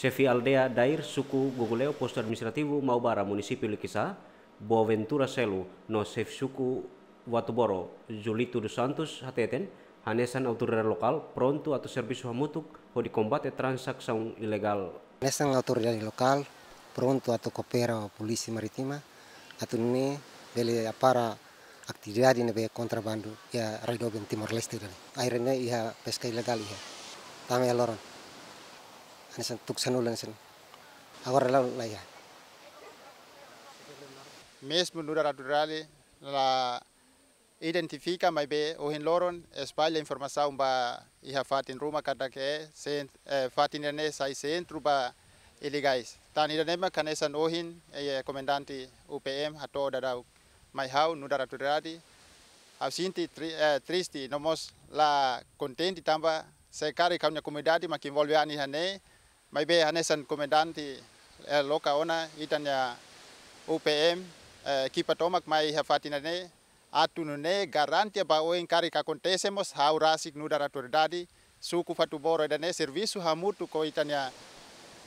Sefi Aldea Dair, suku Guguleo, posto administrativo Maubara, município Likisa Boaventura Selu, no Sef suku Watuboro, Julito dos Santos, Hateten, Hanesan autoridade lokal, pronto Atu Servisu hamutuk, ho Di combate Transaksaun ilegal. Hanesan autoridade lokal, pronto Atu kopera polisi maritima, Atu Nene ne, bele para atividade nebe ya ia Raidoben Timor-Leste, airene ia pesca ilegal ya, tame aloran nisan tuksan ulang sen awar la la ya mes munura radurale la identifica mai be o hin loron espalha informação ba iha fatin ruma kada ke sen eh, fatin ne sai centro ba ilegais Tan da nema kanesan ohin e comandante UPM hato dada mai hau nudara tudadi sinti tri, eh, tristi nomos la contenti tamba sekari kaunya comunidade makin volviani hane mai be hanesan komendanti e loka ona itanya UPM e, kipa tomak mai hafatina ne atunu ne garantia ba oin kari ka kontesemos haurasik nudara turdadi suku fatu boro dane servisu hamutu ko itanya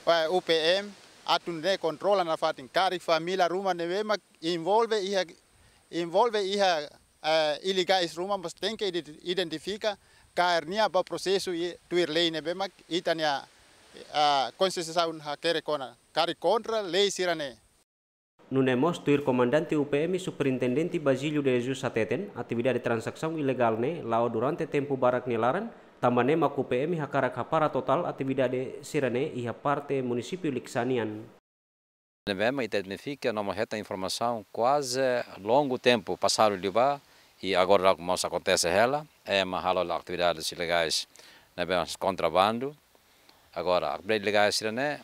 e, UPM atunu ne kontrola na fatin kari famila ruma ne memak involve iha involve iha uh, e, ilegais ruma mas tenke identifica carnia er ba processo tuir lei ne memak itanya a ah, conscientização ah, que contra, care contra lei sirane. No NEMOS, é o comandante UPM superintendente Basílio de Jesus Sateten, atividade de transação ilegal durante o durante tempo barak nelaran, também a UPM hakara kapara total atividade sirane e a parte município Lixanian. NEMOS identifica numa reta informação quase longo tempo passaram de lá e agora como acontece ela, é uma atividades ilegais, NEMOS contrabando, Agora, a Quebrada Ilegal Sirene,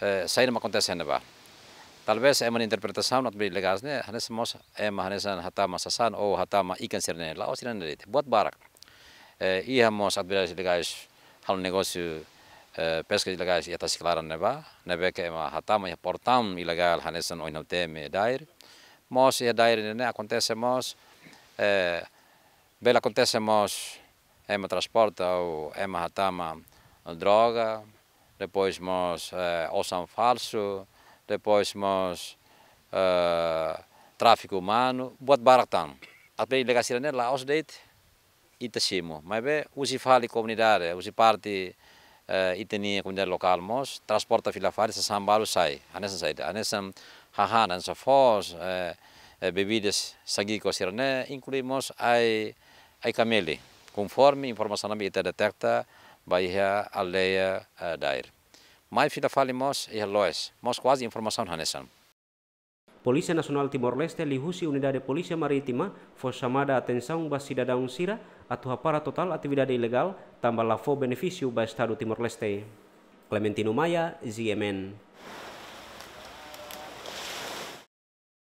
uh, sair uma acontece neba. Talvez é uma interpretação na Quebrada Ilegal, né? Hanes mos é uma hanes hatama sasan ou hatama ikan sirene, lá o sirene dite. Buat barak. Uh, e hamos a Quebrada Ilegal hal negócio uh, pesca ilegal e atas claran neba, nebe que é uma hatama e portam ilegal hanes an e oinal teme dair. Mos e dair né acontece mos eh, bela acontece mos é uma transporta ou é uma hatama droga, depois mais eh, oção falso, depois mais eh, tráfico humano, primeira baratão. Até legacia é lá os deit, itacimo. Mas bem, usi fale comunidade, usi parte eh, itenia comunidade local mos, transporta fila a se sambalo sai, anessa sai, anessa hahan, anessa foz, eh, eh, bebidas sagicos, incluímos ai, ai camele, conforme informação ambiental detecta, Bahia alheia uh, da air. Mai fila fali mos ia loes, mos quase informação hanesan. Polícia Nacional Timor-Leste lihusi unidade Polícia Marítima foi chamada a atenção da cidadão Sira a para total atividade ilegal tambah lafo benefício do Estado Timor-Leste. Clementino Maia, ZMN.